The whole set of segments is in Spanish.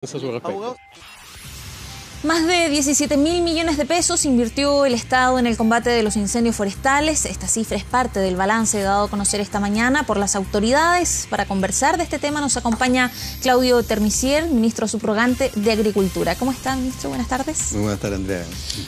Essas europeias. Más de 17 mil millones de pesos invirtió el Estado en el combate de los incendios forestales. Esta cifra es parte del balance dado a conocer esta mañana por las autoridades. Para conversar de este tema nos acompaña Claudio Termicier, ministro subrogante de Agricultura. ¿Cómo está, ministro? Buenas tardes. Muy buenas tardes, Andrea.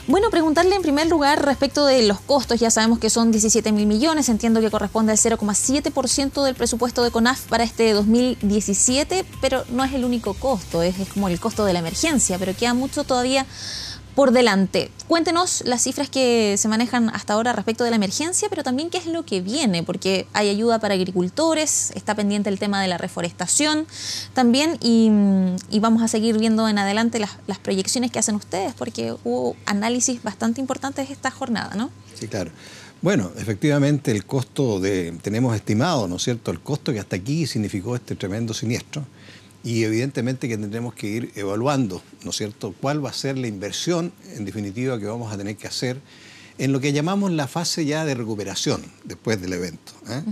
Bueno, preguntarle en primer lugar respecto de los costos. Ya sabemos que son 17 mil millones. Entiendo que corresponde al 0,7% del presupuesto de CONAF para este 2017, pero no es el único costo. Es, es como el costo de la emergencia, pero queda mucho todavía por delante. Cuéntenos las cifras que se manejan hasta ahora respecto de la emergencia, pero también qué es lo que viene, porque hay ayuda para agricultores, está pendiente el tema de la reforestación también, y, vamos a seguir viendo en adelante las, las, proyecciones que hacen ustedes, porque hubo análisis bastante importantes esta jornada, ¿no? Sí, claro. Bueno, efectivamente el costo de, tenemos estimado, ¿no es cierto?, el costo que hasta aquí significó este tremendo siniestro y evidentemente que tendremos que ir evaluando, ¿no es cierto?, cuál va a ser la inversión, en definitiva, que vamos a tener que hacer en lo que llamamos la fase ya de recuperación después del evento. ¿eh?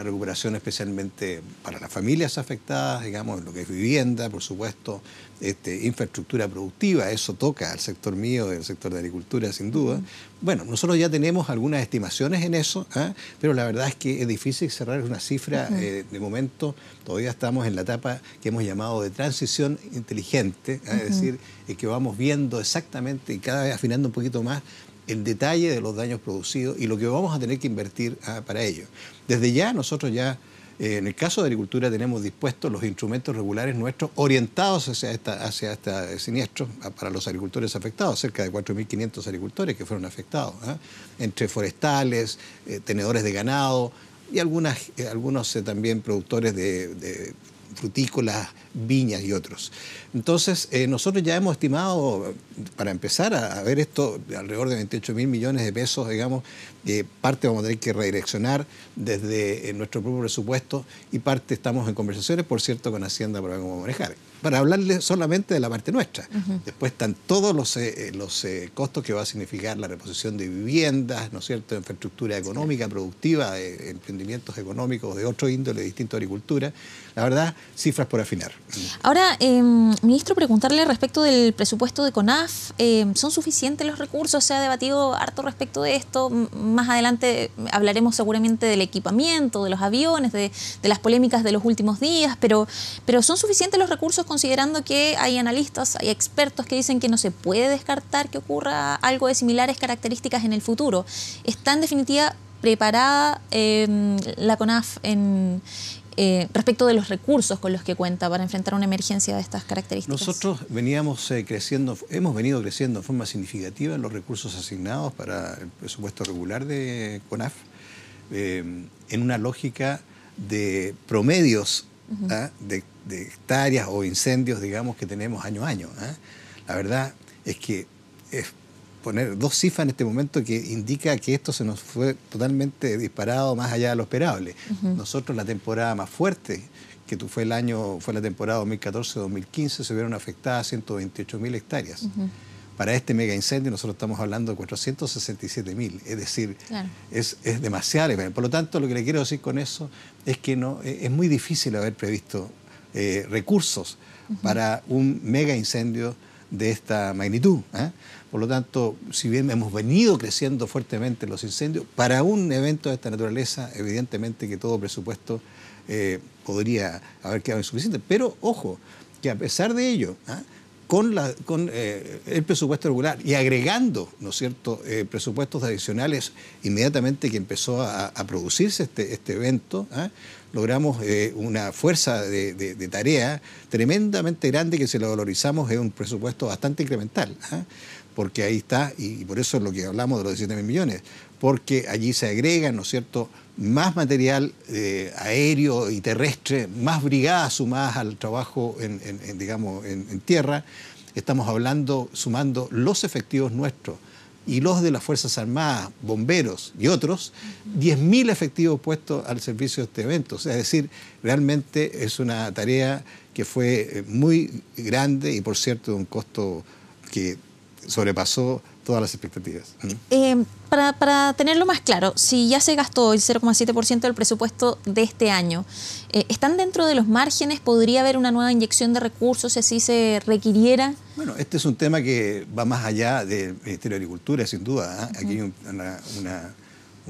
la recuperación especialmente para las familias afectadas, digamos, en lo que es vivienda, por supuesto, este, infraestructura productiva, eso toca al sector mío, del sector de agricultura, sin duda. Bueno, nosotros ya tenemos algunas estimaciones en eso, ¿ah? pero la verdad es que es difícil cerrar una cifra eh, de momento. Todavía estamos en la etapa que hemos llamado de transición inteligente, ¿ah? es decir, que vamos viendo exactamente y cada vez afinando un poquito más el detalle de los daños producidos y lo que vamos a tener que invertir ah, para ello. Desde ya nosotros ya, eh, en el caso de agricultura, tenemos dispuestos los instrumentos regulares nuestros orientados hacia este siniestro ah, para los agricultores afectados, cerca de 4.500 agricultores que fueron afectados, ¿ah? entre forestales, eh, tenedores de ganado y algunas, eh, algunos también productores de frutícolas, viñas y otros. Entonces, eh, nosotros ya hemos estimado, para empezar a, ver esto, alrededor de 28 mil millones de pesos, digamos, eh, parte vamos a tener que redireccionar desde eh, nuestro propio presupuesto y parte estamos en conversaciones, por cierto, con Hacienda para ver cómo manejar. Para hablarles solamente de la parte nuestra. Después están todos los, eh, los costos que va a significar la reposición de viviendas, ¿no es cierto?, infraestructura económica, productiva productiva, emprendimientos económicos de otro índole, distinto a agricultura. La verdad, cifras por afinar. Ahora, em, ministro, preguntarle respecto del presupuesto de CONAF, em, ¿son suficientes los recursos? Se ha debatido harto respecto de esto. más adelante hablaremos seguramente del equipamiento, de los aviones, de, las polémicas de los últimos días, pero, pero ¿son suficientes los recursos considerando que hay analistas, hay expertos que dicen que no se puede descartar que ocurra algo de similares características en el futuro? ¿Está en definitiva preparada em, la CONAF en, eh, respecto de los recursos con los que cuenta para enfrentar una emergencia de estas características? Nosotros veníamos eh, creciendo, hemos venido creciendo en forma significativa en los recursos asignados para el presupuesto regular de CONAF, eh, en una lógica de promedios ¿ah? de, hectáreas o incendios, digamos, que tenemos año a año. ¿ah? La verdad es que es poner dos cifras en este momento que indica que esto se nos fue totalmente disparado más allá de lo esperable. Nosotros la temporada más fuerte que fue el año fue la temporada 2014-2015 se vieron afectadas 128 mil hectáreas. Para este mega incendio nosotros estamos hablando de 467 mil, es decir, es, es, demasiado. Por lo tanto, lo que le quiero decir con eso es que no e, es muy difícil haber previsto eh, recursos para un mega incendio de esta magnitud. ¿eh? Por lo tanto, si bien hemos venido creciendo fuertemente los incendios, para un evento de esta naturaleza, evidentemente que todo presupuesto eh, podría haber quedado insuficiente. Pero ojo, que a pesar de ello, ¿eh? con, la, con eh, el presupuesto regular y agregando, ¿no es cierto?, eh, presupuestos adicionales inmediatamente que empezó a, producirse este, este evento, ¿ah? logramos eh, una fuerza de, tarea tremendamente grande que si lo valorizamos es un presupuesto bastante incremental, ¿ah? porque ahí está, y, por eso es lo que hablamos de los 17 mil millones, porque allí se agregan, ¿no es cierto?, más material eh, aéreo y terrestre, más brigadas sumadas al trabajo en, digamos, en, tierra. Estamos hablando, sumando los efectivos nuestros y los de las Fuerzas Armadas, bomberos y otros, 10.000 efectivos puestos al servicio de este evento. es decir, realmente es una tarea que fue eh, muy grande y, por cierto, un costo que sobrepasó todas las expectativas. Eh, para, tenerlo más claro, si ya se gastó el 0,7% del presupuesto de este año, eh, ¿están dentro de los márgenes? ¿Podría haber una nueva inyección de recursos si así se requiriera? Bueno, este es un tema que va más allá del Ministerio de Agricultura, sin duda. ¿eh? Aquí hay una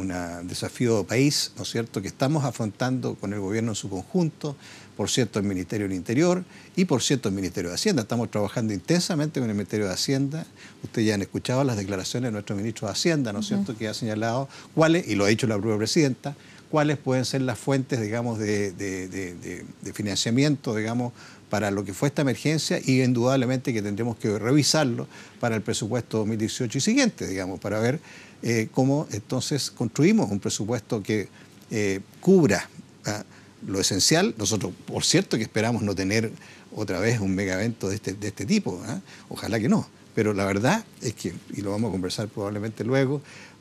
un desafío país, ¿no es cierto?, que estamos afrontando con el gobierno en su conjunto, por cierto, el Ministerio del Interior y por cierto, el Ministerio de Hacienda. Estamos trabajando intensamente con el Ministerio de Hacienda. Ustedes ya han escuchado las declaraciones de nuestro ministro de Hacienda, ¿no es cierto?, que ha señalado cuáles, y lo ha dicho la propia presidenta, cuáles pueden ser las fuentes, digamos, de, de, de financiamiento, digamos, para lo que fue esta emergencia y indudablemente que tendremos que revisarlo para el presupuesto 2018 y siguiente, digamos, para ver eh, cómo entonces construimos un presupuesto que eh, cubra ah, lo esencial. Nosotros, por cierto, que esperamos no tener otra vez un megavento de este, de este tipo, ah, ojalá que no, pero la verdad es que, y lo vamos a conversar probablemente luego,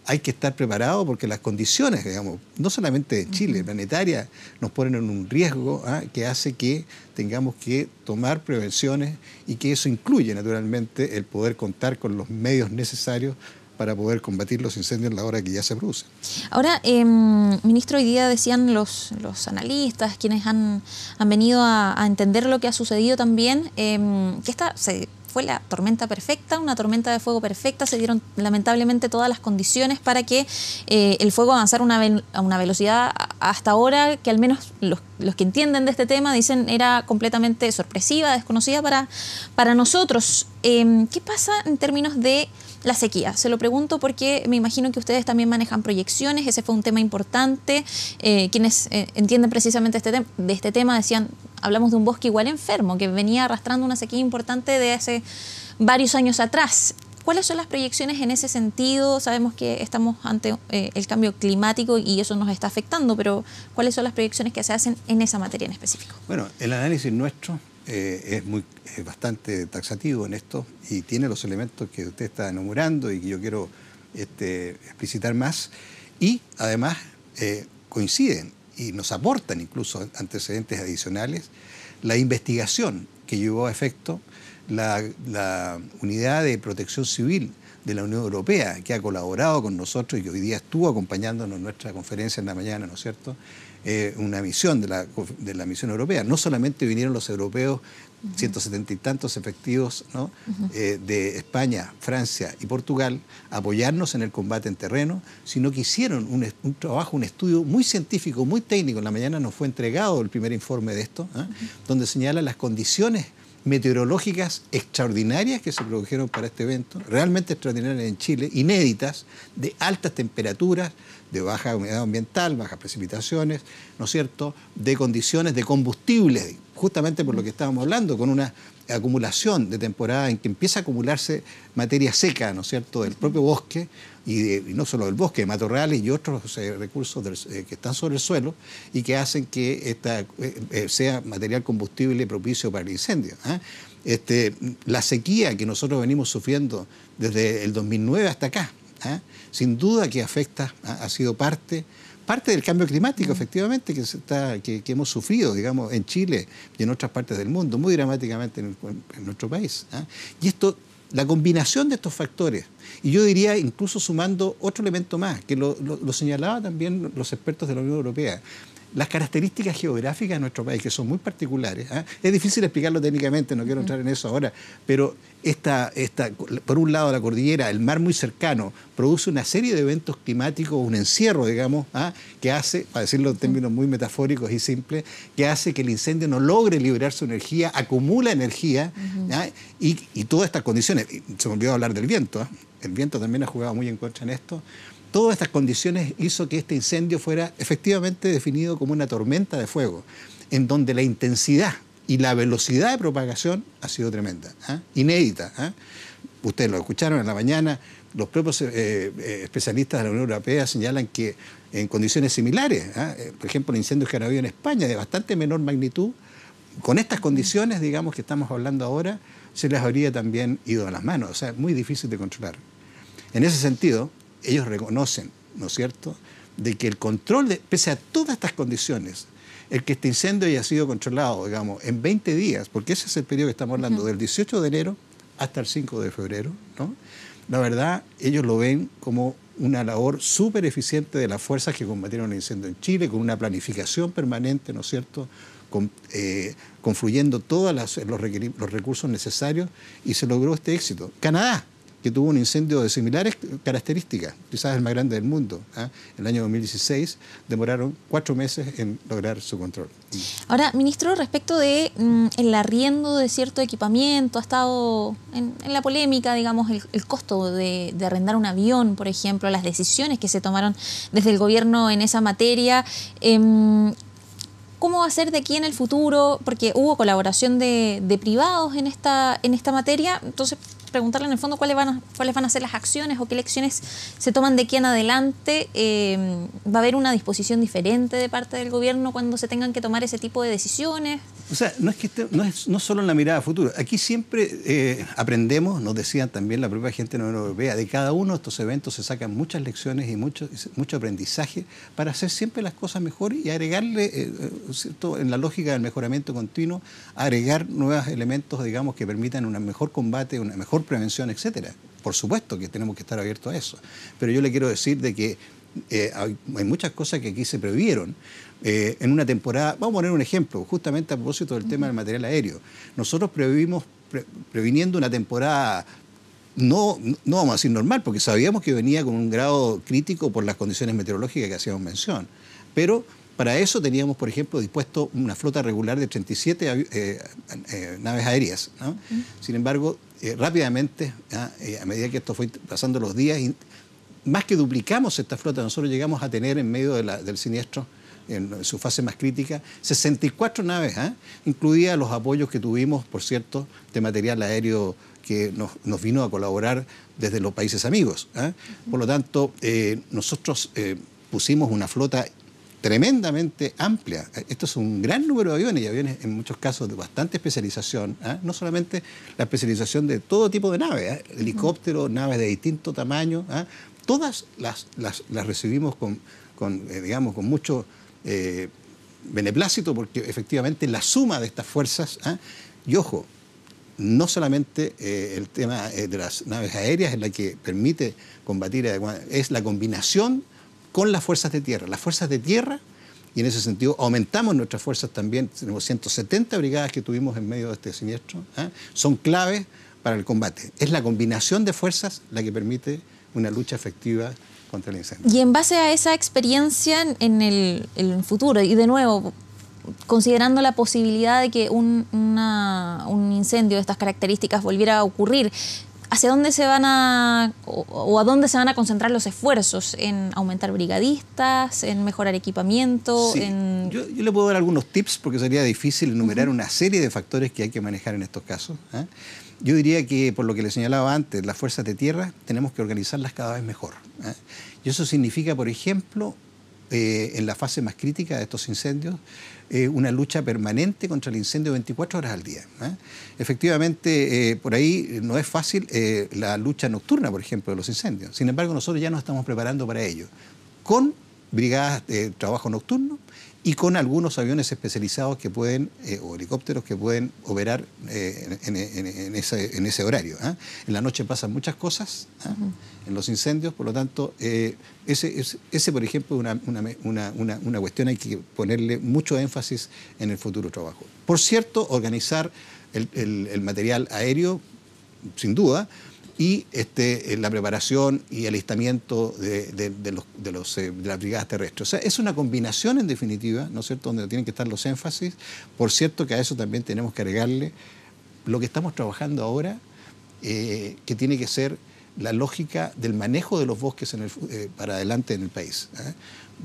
hay que estar preparado porque las condiciones, digamos, no solamente de Chile, planetaria, nos ponen en un riesgo ¿ah? que hace que tengamos que tomar prevenciones y que eso incluye naturalmente el poder contar con los medios necesarios para poder combatir los incendios en la hora que ya se producen. Ahora, em, ministro, hoy día decían los, los analistas, quienes han, han venido a, entender lo que ha sucedido también, em, que esta se fue la tormenta perfecta, una tormenta de fuego perfecta, se dieron lamentablemente todas las condiciones para que eh, el fuego avanzara una a una velocidad hasta ahora que al menos los, los, que entienden de este tema dicen era completamente sorpresiva, desconocida para, para nosotros. Em, ¿Qué pasa en términos de la sequía. Se lo pregunto porque me imagino que ustedes también manejan proyecciones, ese fue un tema importante. Eh, quienes eh, entienden precisamente este de este tema decían, hablamos de un bosque igual enfermo, que venía arrastrando una sequía importante de hace varios años atrás. ¿Cuáles son las proyecciones en ese sentido? Sabemos que estamos ante eh, el cambio climático y eso nos está afectando, pero ¿cuáles son las proyecciones que se hacen en esa materia en específico? Bueno, el análisis nuestro eh, es, muy, bastante taxativo en esto y tiene los elementos que usted está enumerando y que yo quiero este, explicitar más. Y además eh, coinciden y nos aportan incluso antecedentes adicionales la investigación que llevó a efecto la, la unidad de protección civil de la Unión Europea, que ha colaborado con nosotros y que hoy día estuvo acompañándonos en nuestra conferencia en la mañana, ¿no es cierto? Eh, una misión de la, misión europea. No solamente vinieron los europeos 170 y tantos efectivos eh, de España, Francia y Portugal a apoyarnos en el combate en terreno, sino que hicieron un, trabajo, un estudio muy científico, muy técnico. En la mañana nos fue entregado el primer informe de esto, ¿eh? donde señala las condiciones meteorológicas extraordinarias que se produjeron para este evento, realmente extraordinarias en Chile, inéditas, de altas temperaturas, de baja humedad ambiental, bajas precipitaciones, ¿no es cierto?, de condiciones de combustible justamente por lo que estábamos hablando, con una acumulación de temporada en que empieza a acumularse materia seca, ¿no es cierto?, del propio bosque, y, no solo del bosque, de matorrales y otros eh, recursos eh, que están sobre el suelo y que hacen que esta, eh, sea material combustible propicio para el incendio. ¿ah? Este, la sequía que nosotros venimos sufriendo desde el 2009 hasta acá, ¿ah? sin duda que afecta, ¿ah? ha sido parte parte del cambio climático, mm. efectivamente, que, está, que, hemos sufrido, digamos, en Chile y en otras partes del mundo, muy dramáticamente en, nuestro país. ¿ah? Y esto, la combinación de estos factores, y yo diría incluso sumando otro elemento más, que lo, lo señalaban también los expertos de la Unión Europea, las características geográficas de nuestro país, que son muy particulares. ¿ah? Es difícil explicarlo técnicamente, no quiero entrar en eso ahora, pero esta, esta, por un lado la cordillera, el mar muy cercano, produce una serie de eventos climáticos, un encierro, digamos, ¿ah? que hace, para decirlo en términos muy metafóricos y simples, que hace que el incendio no logre liberar su energía, acumula energía, ¿ah? y, y, todas estas condiciones, se me olvidó hablar del viento, el viento también ha jugado muy en contra en esto, Todas estas condiciones hizo que este incendio fuera efectivamente definido como una tormenta de fuego, en donde la intensidad y la velocidad de propagación ha sido tremenda, ¿ah? inédita. ¿ah? Ustedes lo escucharon en la mañana, los propios eh, eh, especialistas de la Unión Europea señalan que en condiciones similares, ¿ah? eh, por ejemplo, incendios que han habido en España de bastante menor magnitud, con estas condiciones, digamos, que estamos hablando ahora, se les habría también ido a las manos, o sea, muy difícil de controlar. En ese sentido, ellos reconocen, ¿no es cierto?, de que el control, pese a todas estas condiciones, el que este incendio haya sido controlado, digamos, en 20 días, porque ese es el periodo que estamos hablando, del 18 de enero hasta el 5 de febrero, ¿no? La verdad, ellos lo ven como una labor súper eficiente de las fuerzas que combatieron el incendio en Chile, con una planificación permanente, ¿no es cierto?, con, eh, confluyendo todos los recursos necesarios y se logró este éxito. Canadá, que tuvo un incendio de similares características, quizás el más grande del mundo. ¿ah? En el año 2016 demoraron cuatro meses en lograr su control. Ahora, ministro, respecto de mm, el arriendo de cierto equipamiento, ha estado en, la polémica, digamos, el, costo de, arrendar un avión, por ejemplo, las decisiones que se tomaron desde el gobierno en esa materia. Em, ¿Cómo va a ser de aquí en el futuro? Porque hubo colaboración de, privados en esta, en esta materia, entonces preguntarle en el fondo cuáles van a, cuáles van a ser las acciones o qué lecciones se toman de aquí en adelante. Em, ¿Va a haber una disposición diferente de parte del gobierno cuando se tengan que tomar ese tipo de decisiones? O sea, no es que no es no solo en la mirada a futuro. Aquí siempre eh, aprendemos, nos decían también la propia gente de la Unión Europea, de cada uno de estos eventos se sacan muchas lecciones y mucho, mucho aprendizaje para hacer siempre las cosas mejores y agregarle, eh, eh, ¿cierto? en la lógica del mejoramiento continuo, agregar nuevos elementos, digamos, que permitan un mejor combate, una mejor prevención, etcétera. Por supuesto que tenemos que estar abiertos a eso. Pero yo le quiero decir de que eh, hay, muchas cosas que aquí se previeron eh, en una temporada, vamos a poner un ejemplo, justamente a propósito del tema del material aéreo. Nosotros previmos, previniendo una temporada no, no vamos a decir normal, porque sabíamos que venía con un grado crítico por las condiciones meteorológicas que hacíamos mención. Pero para eso teníamos, por ejemplo, dispuesto una flota regular de 37 eh, naves aéreas. Sin embargo, rápidamente, ¿ah? a medida que esto fue pasando los días, más que duplicamos esta flota, nosotros llegamos a tener en medio del siniestro en su fase más crítica, 64 naves, ¿ah? incluida los apoyos que tuvimos, por cierto, de material aéreo que nos, vino a colaborar desde los países amigos. ¿ah? Por lo tanto, eh, nosotros eh, pusimos una flota tremendamente amplia. Eh, esto es un gran número de aviones y aviones en muchos casos de bastante especialización, ¿ah? no solamente la especialización de todo tipo de naves, ¿ah? helicópteros, naves de distinto tamaño, ¿ah? todas las, las, recibimos con, eh, digamos, con mucho eh, beneplácito porque efectivamente la suma de estas fuerzas, y ojo, no solamente el tema de las naves aéreas es la que permite combatir, es la combinación con las fuerzas de tierra. Las fuerzas de tierra, y en ese sentido aumentamos nuestras fuerzas también, tenemos 170 brigadas que tuvimos en medio de este siniestro, ¿ah? son claves para el combate. Es la combinación de fuerzas la que permite una lucha efectiva contra el incendio. Y en base a esa experiencia en el, futuro, y de nuevo, considerando la posibilidad de que un, un, incendio de estas características volviera a ocurrir, ¿Hacia dónde se van a a dónde se van a concentrar los esfuerzos? ¿En aumentar brigadistas? ¿En mejorar equipamiento? yo, le puedo dar algunos tips porque sería difícil enumerar una serie de factores que hay que manejar en estos casos. ¿ah? Yo diría que, por lo que le señalaba antes, las fuerzas de tierra tenemos que organizarlas cada vez mejor. ¿ah? Y eso significa, por ejemplo, eh, en la fase más crítica de estos incendios, eh, una lucha permanente contra el incendio 24 horas al día. ¿eh? Efectivamente, por ahí no es fácil la lucha nocturna, por ejemplo, de los incendios. Sin embargo, nosotros ya nos estamos preparando para ello, con brigadas de trabajo nocturno y con algunos aviones especializados que pueden, eh, o helicópteros que pueden operar eh, en, ese, horario. ¿ah? En la noche pasan muchas cosas ¿ah? en los incendios, por lo tanto, eh, ese, ese, por ejemplo, es una, una, una, cuestión hay que ponerle mucho énfasis en el futuro trabajo. Por cierto, organizar el material aéreo, sin duda, y este, eh, la preparación y alistamiento de, de, de, los, eh, de, las brigadas terrestres. O sea, es una combinación en definitiva, ¿no es cierto?, donde tienen que estar los énfasis. Por cierto que a eso también tenemos que agregarle lo que estamos trabajando ahora, eh, que tiene que ser la lógica del manejo de los bosques para adelante en el país.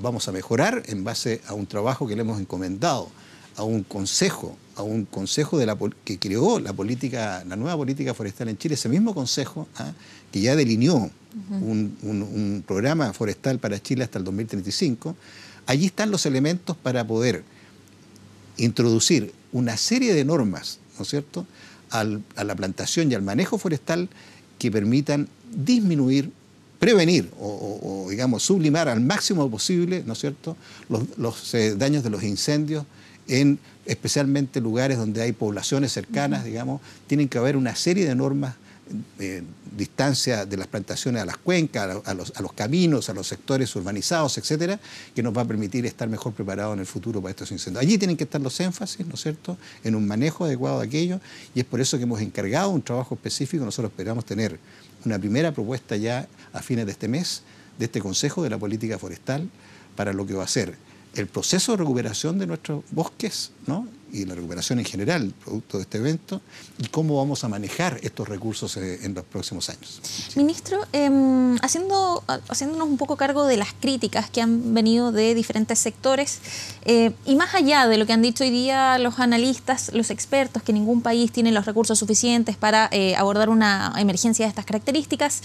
Vamos a mejorar en base a un trabajo que le hemos encomendado a un consejo, a un consejo que creó la, política, la nueva política forestal en Chile, ese mismo consejo ¿ah? que ya delineó un, programa forestal para Chile hasta el 2035, allí están los elementos para poder introducir una serie de normas, ¿no es cierto?, a la plantación y al manejo forestal que permitan disminuir prevenir o, digamos sublimar al máximo posible, ¿no es cierto?, los, eh, daños de los incendios en especialmente lugares donde hay poblaciones cercanas, digamos, tienen que haber una serie de normas eh, distancia de las plantaciones a las cuencas, a los, caminos, a los sectores urbanizados, etcétera, que nos va a permitir estar mejor preparados en el futuro para estos incendios. Allí tienen que estar los énfasis, ¿no es cierto?, en un manejo adecuado de aquello, y es por eso que hemos encargado un trabajo específico. Nosotros esperamos tener una primera propuesta ya a fines de este mes de este Consejo de la Política Forestal para lo que va a ser el proceso de recuperación de nuestros bosques ¿no? y la recuperación en general, producto de este evento, y cómo vamos a manejar estos recursos eh, en los próximos años. Ministro, em, haciendo, haciéndonos un poco cargo de las críticas que han venido de diferentes sectores, eh, y más allá de lo que han dicho hoy día los analistas, los expertos, que ningún país tiene los recursos suficientes para eh, abordar una emergencia de estas características,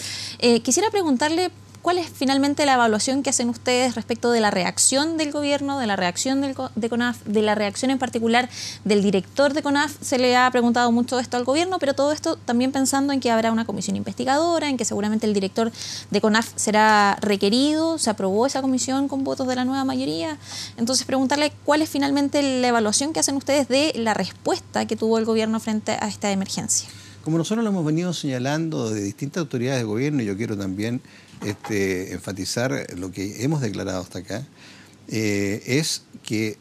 quisiera preguntarle ¿Cuál es finalmente la evaluación que hacen ustedes respecto de la reacción del gobierno, de la reacción de CONAF, de la reacción en particular del director de CONAF? Se le ha preguntado mucho esto al gobierno, pero todo esto también pensando en que habrá una comisión investigadora, en que seguramente el director de CONAF será requerido, se aprobó esa comisión con votos de la nueva mayoría. Entonces, preguntarle cuál es finalmente la evaluación que hacen ustedes de la respuesta que tuvo el gobierno frente a esta emergencia. Como nosotros lo hemos venido señalando de distintas autoridades de gobierno, yo quiero también este, enfatizar lo que hemos declarado hasta acá, eh, es que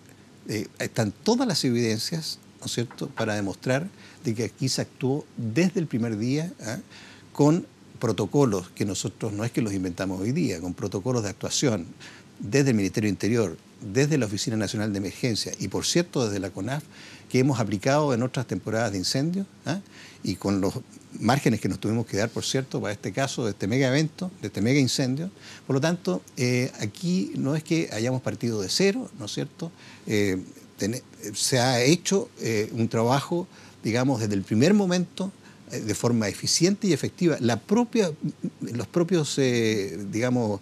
eh, están todas las evidencias, ¿no es cierto?, para demostrar de que aquí se actuó desde el primer día ¿ah? con protocolos que nosotros no es que los inventamos hoy día, con protocolos de actuación desde el Ministerio Interior, desde la Oficina Nacional de Emergencia y, por cierto, desde la CONAF, que hemos aplicado en otras temporadas de incendios ¿ah? y con los márgenes que nos tuvimos que dar, por cierto, para este caso, de este mega evento, de este mega incendio. Por lo tanto, eh, aquí no es que hayamos partido de cero, ¿no es cierto? Eh, se ha hecho eh, un trabajo, digamos, desde el primer momento eh, de forma eficiente y efectiva la propia, los propios, eh, digamos,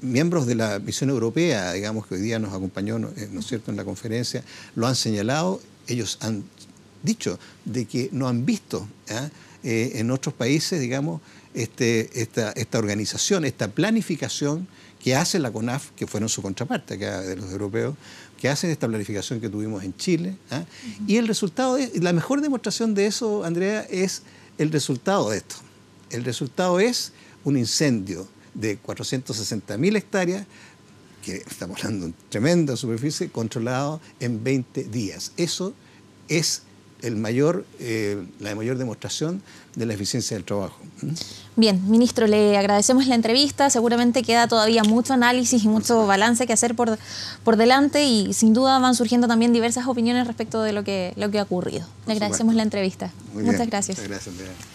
miembros de la misión europea, digamos, que hoy día nos acompañó, eh, ¿no es cierto?, en la conferencia, lo han señalado, ellos han dicho de que no han visto ¿ah? en otros países, digamos, este, esta, esta organización, esta planificación que hace la CONAF, que fueron su contraparte acá de los europeos, que hacen esta planificación que tuvimos en Chile. ¿ah? Y el resultado, es, la mejor demostración de eso, Andrea, es el resultado de esto. El resultado es un incendio de 460.000 hectáreas, que estamos hablando de tremenda superficie, controlado en 20 días. Eso es el mayor, eh, la mayor demostración de la eficiencia del trabajo. Bien, ministro, le agradecemos la entrevista. Seguramente queda todavía mucho análisis y mucho balance que hacer por, por delante y sin duda van surgiendo también diversas opiniones respecto de lo que, lo que ha ocurrido. Le agradecemos la entrevista. Muchas gracias. Muchas gracias.